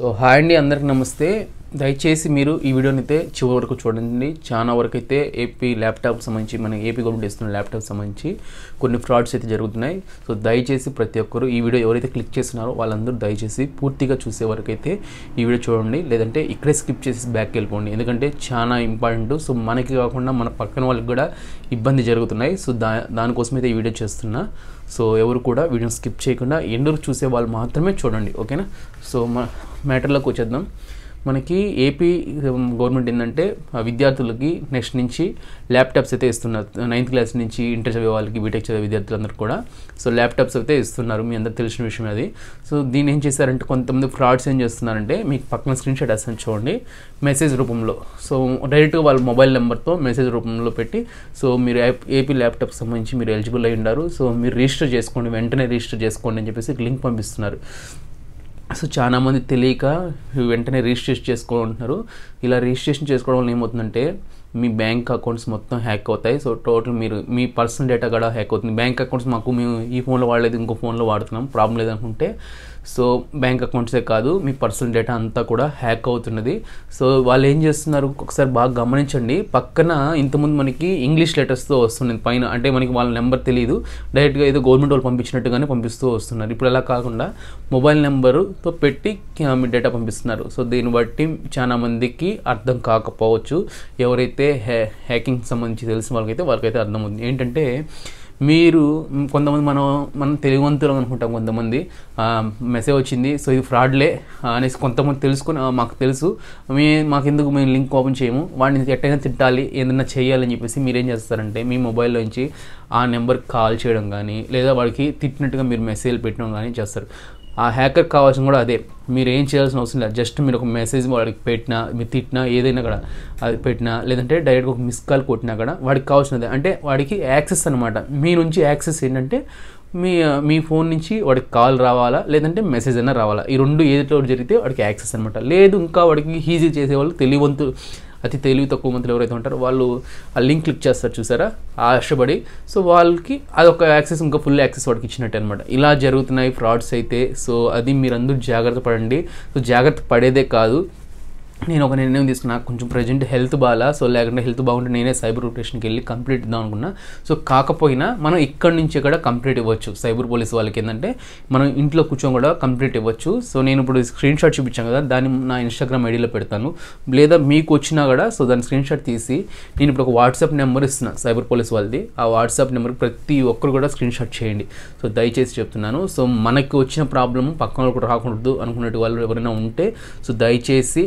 so hi అండి అందరికి నమస్తే దయచేసి మీరు ఈ వీడియోని అయితే చివరి వరకు చూడండి చాలా వరకు అయితే ఏపీ ల్యాప్టాప్ సంబంధించి మన ఏపీ గవర్నమెంట్ ఇస్తున్న ల్యాప్టాప్ సంబంధించి కొన్ని ఫ్రాడ్స్ అయితే జరుగుతున్నాయి సో దయచేసి ప్రతి ఒక్కరు ఈ వీడియో ఎవరైతే క్లిక్ చేస్తున్నారో వాళ్ళందరూ దయచేసి పూర్తిగా చూసే వరకు అయితే ఈ వీడియో చూడండి లేదంటే ఇక్కడే స్కిప్ చేసి బ్యాక్ వెళ్ళిపోండి ఎందుకంటే చాలా ఇంపార్టెంట్ సో మనకి కాకుండా మన పక్కన వాళ్ళకి కూడా ఇబ్బంది జరుగుతున్నాయి సో దా దానికోసం అయితే ఈ వీడియో చేస్తున్నా సో ఎవరు కూడా వీడియోని స్కిప్ చేయకుండా ఎండూరు చూసే వాళ్ళు మాత్రమే చూడండి ఓకేనా సో మన మ్యాటర్లోకి వచ్చేద్దాం మనకి ఏపీ గవర్నమెంట్ ఏంటంటే విద్యార్థులకి నెక్స్ట్ నుంచి ల్యాప్టాప్స్ అయితే ఇస్తున్నారు నైన్త్ క్లాస్ నుంచి ఇంటర్ చదివే వాళ్ళకి బీటెక్ చదివే విద్యార్థులందరూ కూడా సో ల్యాప్టాప్స్ అయితే ఇస్తున్నారు మీ అందరు తెలిసిన విషయం అది సో దీని ఏం చేశారంటే కొంతమంది ఫ్రాడ్స్ ఏం చేస్తున్నారంటే మీకు పక్కన స్క్రీన్ షాట్ వేస్తాను చూడండి మెసేజ్ రూపంలో సో డైరెక్ట్గా వాళ్ళ మొబైల్ నెంబర్తో మెసేజ్ రూపంలో పెట్టి సో మీరు ఏపీ ల్యాప్టాప్ సంబంధించి మీరు ఎలిజిబుల్ అయి ఉన్నారు సో మీరు రిజిస్టర్ చేసుకోండి వెంటనే రిజిస్టర్ చేసుకోండి అని చెప్పేసి లింక్ పంపిస్తున్నారు సో చాలామంది తెలియక వెంటనే రిజిస్ట్రేషన్ చేసుకుంటున్నారు ఇలా రిజిస్ట్రేషన్ చేసుకోవడం వల్ల ఏమవుతుందంటే మీ బ్యాంక్ అకౌంట్స్ మొత్తం హ్యాక్ అవుతాయి సో టోటల్ మీరు మీ పర్సనల్ డేటా కూడా హ్యాక్ అవుతుంది బ్యాంక్ అకౌంట్స్ మాకు మేము ఈ ఫోన్లో వాడలేదు ఇంకో ఫోన్లో వాడుతున్నాం ప్రాబ్లం లేదనుకుంటే సో బ్యాంక్ అకౌంట్సే కాదు మీ పర్సనల్ డేటా అంతా కూడా హ్యాక్ అవుతున్నది సో వాళ్ళు ఏం చేస్తున్నారు ఒకసారి బాగా గమనించండి పక్కన ఇంతకుముందు మనకి ఇంగ్లీష్ లెటర్స్తో వస్తుంది పైన అంటే మనకి వాళ్ళ నెంబర్ తెలియదు డైరెక్ట్గా ఏదో గవర్నమెంట్ వాళ్ళు పంపించినట్టుగానే పంపిస్తూ వస్తున్నారు ఇప్పుడు అలా కాకుండా మొబైల్ నెంబరుతో పెట్టి మీ డేటా పంపిస్తున్నారు సో దీన్ని బట్టి చాలామందికి అర్థం కాకపోవచ్చు ఎవరైతే ఎవరికైతే హ్యా హ్యాకింగ్ సంబంధించి తెలిసిన వాళ్ళకైతే వాళ్ళకైతే అర్థమవుతుంది ఏంటంటే మీరు కొంతమంది మనం మనం తెలివంతులం అనుకుంటాం కొంతమంది మెసేజ్ వచ్చింది సో ఇది ఫ్రాడ్లే అనేసి కొంతమంది తెలుసుకుని మాకు తెలుసు మీ మాకు ఎందుకు మేము లింక్ ఓపెన్ చేయము వాడిని ఎట్టయినా తిట్టాలి ఏదైనా చేయాలని చెప్పేసి మీరేం చేస్తారంటే మీ మొబైల్లో నుంచి ఆ నెంబర్కి కాల్ చేయడం కానీ లేదా వాడికి తిట్టినట్టుగా మీరు మెసేజ్ పెట్టడం కానీ చేస్తారు ఆ హ్యాకర్ కావాల్సిన కూడా అదే మీరు ఏం చేయాల్సిన అవసరం లేదు జస్ట్ మీరు ఒక మెసేజ్ వాడికి పెట్టినా మీరు తిట్టినా ఏదైనా కూడా అది పెట్టినా లేదంటే డైరెక్ట్గా ఒక మిస్ కాల్ కొట్టినా కూడా వాడికి కావాల్సినది అంటే వాడికి యాక్సెస్ అనమాట మీ నుంచి యాక్సెస్ ఏంటంటే మీ మీ ఫోన్ నుంచి వాడికి కాల్ రావాలా లేదంటే మెసేజ్ అయినా రావాలా ఈ రెండు ఏదో జరిగితే వాడికి యాక్సెస్ అనమాట లేదు ఇంకా వాడికి ఈజీ చేసేవాళ్ళు తెలియవంతు అతి తెలివి తక్కువ మంత్రులు ఎవరైతే ఉంటారో వాళ్ళు ఆ లింక్ క్లిక్ చేస్తారు చూసారా ఆశపడి సో వాళ్ళకి అదొక యాక్సెస్ ఇంకా ఫుల్ యాక్సెస్ వాడికి ఇచ్చినట్టు అనమాట ఇలా జరుగుతున్నాయి ఫ్రాడ్స్ అయితే సో అది మీరందరూ జాగ్రత్త పడండి సో జాగ్రత్త పడేదే కాదు నేను ఒక నిర్ణయం తీసుకున్నా కొంచెం ప్రజెంట్ హెల్త్ బాగా సో లేకుంటే హెల్త్ బాగుంటే నేనే సైబర్ రొటేషన్కి వెళ్ళి కంప్లీట్ ఇద్దాం అనుకున్నా సో కాకపోయినా మనం ఇక్కడ నుంచి కూడా కంప్లీట్ ఇవ్వచ్చు సైబర్ పోలీస్ వాళ్ళకి ఏంటంటే మనం ఇంట్లో కూర్చొని కూడా కంప్లీట్ ఇవ్వచ్చు సో నేను ఇప్పుడు స్క్రీన్ షాట్ చూపించాను కదా దాన్ని నా ఇన్స్టాగ్రామ్ ఐడిలో పెడతాను లేదా మీకు వచ్చినా కూడా సో దాని స్క్రీన్ షాట్ తీసి నేను ఇప్పుడు ఒక వాట్సాప్ నెంబర్ ఇస్తున్నా సైబర్ పోలీస్ వాళ్ళది ఆ వాట్సాప్ నెంబర్ ప్రతి ఒక్కరు కూడా స్క్రీన్ షాట్ చేయండి సో దయచేసి చెప్తున్నాను సో మనకి వచ్చిన ప్రాబ్లమ్ పక్కన కూడా రాకూడదు అనుకున్నట్టు వాళ్ళు ఎవరైనా ఉంటే సో దయచేసి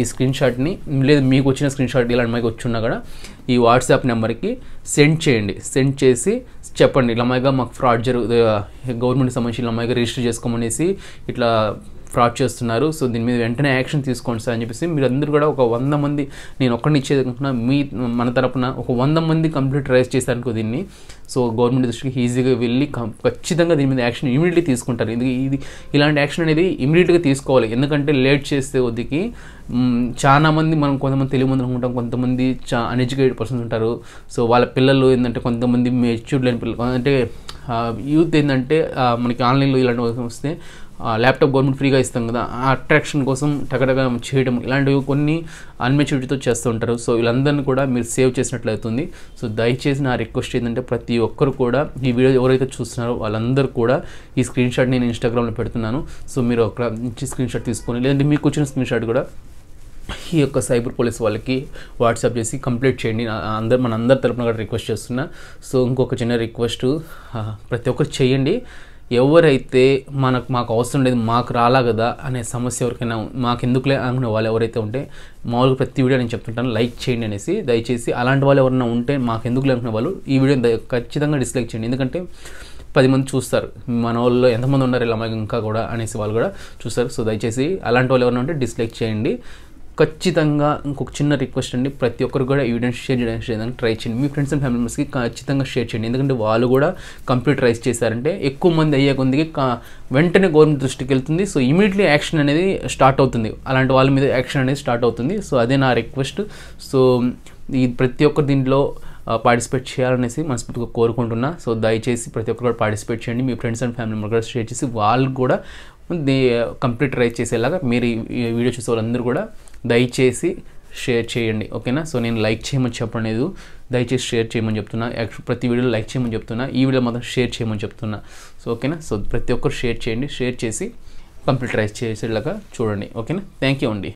ఈ స్క్రీన్ షాట్ని లేదు మీకు వచ్చిన స్క్రీన్ షాట్ ఇలాంటి మీకు వచ్చినా కూడా ఈ వాట్సాప్ నెంబర్కి సెండ్ చేయండి సెండ్ చేసి చెప్పండి ఇలా మాకు ఫ్రాడ్ జరుగు గవర్నమెంట్ సంబంధించి ఇలా రిజిస్టర్ చేసుకోమనేసి ఇట్లా ఫ్రాడ్ చేస్తున్నారు సో దీని మీద వెంటనే యాక్షన్ తీసుకోండి సార్ అని చెప్పేసి మీరు అందరూ కూడా ఒక వంద మంది నేను ఒక్కడిని ఇచ్చేది అనుకుంటున్నా మీ మన తరపున ఒక వంద మంది కంప్లీట్ రైజ్ చేశారనుకో దీన్ని సో గవర్నమెంట్ దృష్టికి ఈజీగా వెళ్ళి ఖచ్చితంగా దీని మీద యాక్షన్ ఇమీడియట్లీ తీసుకుంటారు ఎందుకు ఇది ఇలాంటి యాక్షన్ అనేది ఇమీడియట్గా తీసుకోవాలి ఎందుకంటే లేట్ చేస్తే వద్దికి చాలామంది మనం కొంతమంది తెలుగు మందులు ఉంటాం కొంతమంది చా అన్ఎడ్యుకేటెడ్ పర్సన్స్ ఉంటారు సో వాళ్ళ పిల్లలు ఏంటంటే కొంతమంది మెచ్యూర్డ్ లేని పిల్లలు అంటే యూత్ ఏంటంటే మనకి ఆన్లైన్లో ఇలాంటివి వస్తే ల్యాప్టాప్ గవర్నమెంట్ ఫ్రీగా ఇస్తాం కదా ఆ అట్రాక్షన్ కోసం టగటగా చేయడం ఇలాంటివి కొన్ని అన్మెచ్యూరిటీతో చేస్తూ ఉంటారు సో వీళ్ళందరినీ కూడా మీరు సేవ్ చేసినట్లయితుంది సో దయచేసి నా రిక్వెస్ట్ ఏంటంటే ప్రతి ఒక్కరు కూడా ఈ వీడియో ఎవరైతే చూస్తున్నారో వాళ్ళందరూ కూడా ఈ స్క్రీన్ షాట్ నేను ఇన్స్టాగ్రామ్లో పెడుతున్నాను సో మీరు ఒక స్క్రీన్ షాట్ తీసుకొని లేదంటే మీకు వచ్చిన స్క్రీన్ షాట్ కూడా ఈ యొక్క సైబర్ పోలీస్ వాళ్ళకి వాట్సాప్ చేసి కంప్లీట్ చేయండి అందరు మన అందరి తరపున కూడా రిక్వెస్ట్ చేస్తున్నా సో ఇంకొక చిన్న రిక్వెస్ట్ ప్రతి ఒక్కరు చేయండి ఎవరైతే మనకు మాకు అవసరం లేదు మాకు రాలా కదా అనే సమస్య ఎవరికైనా మాకు ఎందుకులే అనుకునే వాళ్ళు ఎవరైతే ఉంటే మామూలుగా ప్రతి వీడియో నేను చెప్తుంటాను లైక్ చేయండి అనేసి దయచేసి అలాంటి వాళ్ళు ఎవరైనా ఉంటే మాకు ఎందుకులే అనుకునే వాళ్ళు ఈ వీడియో ఖచ్చితంగా డిస్లైక్ చేయండి ఎందుకంటే పది మంది చూస్తారు మన వాళ్ళు ఎంతమంది ఉన్నారు ఇలా ఇంకా కూడా అనేసి వాళ్ళు కూడా చూస్తారు సో దయచేసి అలాంటి వాళ్ళు ఎవరైనా ఉంటే డిస్లైక్ చేయండి ఖచ్చితంగా ఇంకొక చిన్న రిక్వెస్ట్ అండి ప్రతి ఒక్కరు కూడా ఎవిడెన్స్ షేర్ చేయడానికి ట్రై చేయండి మీ ఫ్రెండ్స్ అండ్ ఫ్యామిలీ మెంబర్స్కి ఖచ్చితంగా షేర్ చేయండి ఎందుకంటే వాళ్ళు కూడా కంప్యూటరైజ్ రైస్ చేశారంటే ఎక్కువ మంది అయ్యే కొద్దికి వెంటనే గవర్నమెంట్ దృష్టికి వెళ్తుంది సో ఇమీడియట్లీ యాక్షన్ అనేది స్టార్ట్ అవుతుంది అలాంటి వాళ్ళ మీద యాక్షన్ అనేది స్టార్ట్ అవుతుంది సో అదే నా రిక్వెస్ట్ సో ఈ ప్రతి ఒక్కరు దీంట్లో పార్టిసిపేట్ చేయాలనేసి మనస్ఫూర్తిగా కోరుకుంటున్నా సో దయచేసి ప్రతి ఒక్కరు కూడా పార్టిసిపేట్ చేయండి మీ ఫ్రెండ్స్ అండ్ ఫ్యామిలీ కూడా షేర్ చేసి వాళ్ళు కూడా కంప్లీట్ ట్రై చేసేలాగా మీరు ఈ వీడియో చూసే వాళ్ళందరూ కూడా దయచేసి షేర్ చేయండి ఓకేనా సో నేను లైక్ చేయమని చెప్పలేదు దయచేసి షేర్ చేయమని చెప్తున్నా ప్రతి వీడియో లైక్ చేయమని చెప్తున్నా ఈ వీడియో మాత్రం షేర్ చేయమని చెప్తున్నా సో ఓకేనా సో ప్రతి ఒక్కరు షేర్ చేయండి షేర్ చేసి కంప్లీట్ చేసేలాగా చూడండి ఓకేనా థ్యాంక్ యూ అండి